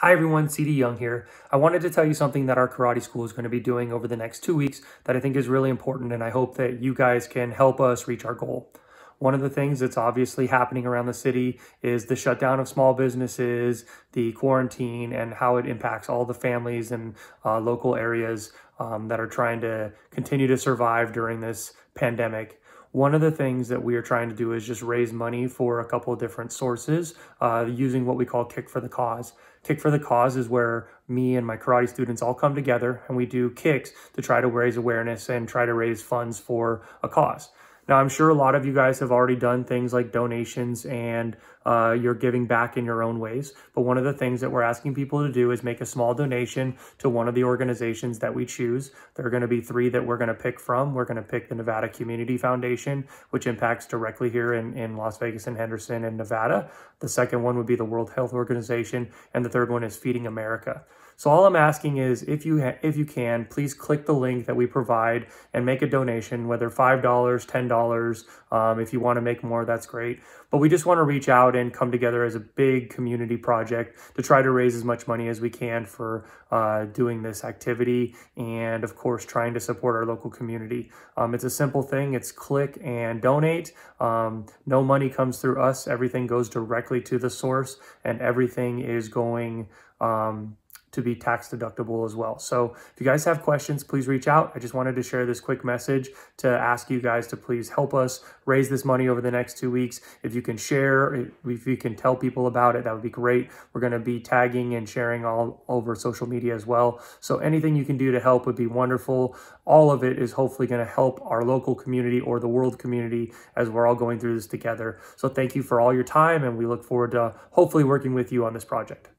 Hi everyone, CD Young here. I wanted to tell you something that our karate school is going to be doing over the next two weeks that I think is really important and I hope that you guys can help us reach our goal. One of the things that's obviously happening around the city is the shutdown of small businesses, the quarantine, and how it impacts all the families and uh, local areas um, that are trying to continue to survive during this pandemic. One of the things that we are trying to do is just raise money for a couple of different sources uh, using what we call Kick for the Cause. Kick for the Cause is where me and my karate students all come together and we do kicks to try to raise awareness and try to raise funds for a cause. Now, I'm sure a lot of you guys have already done things like donations and uh, you're giving back in your own ways. But one of the things that we're asking people to do is make a small donation to one of the organizations that we choose. There are going to be three that we're going to pick from. We're going to pick the Nevada Community Foundation, which impacts directly here in, in Las Vegas and Henderson and Nevada. The second one would be the World Health Organization. And the third one is Feeding America. So all I'm asking is if you if you can, please click the link that we provide and make a donation, whether $5, $10. Um, if you want to make more, that's great. But we just want to reach out and come together as a big community project to try to raise as much money as we can for uh, doing this activity and, of course, trying to support our local community. Um, it's a simple thing. It's click and donate. Um, no money comes through us. Everything goes directly to the source and everything is going um, to be tax deductible as well. So if you guys have questions, please reach out. I just wanted to share this quick message to ask you guys to please help us raise this money over the next two weeks. If you can share, if you can tell people about it, that would be great. We're going to be tagging and sharing all over social media as well. So anything you can do to help would be wonderful. All of it is hopefully going to help our local community or the world community as we're all going through this together. So thank you for all your time and we look forward to hopefully working with you on this project.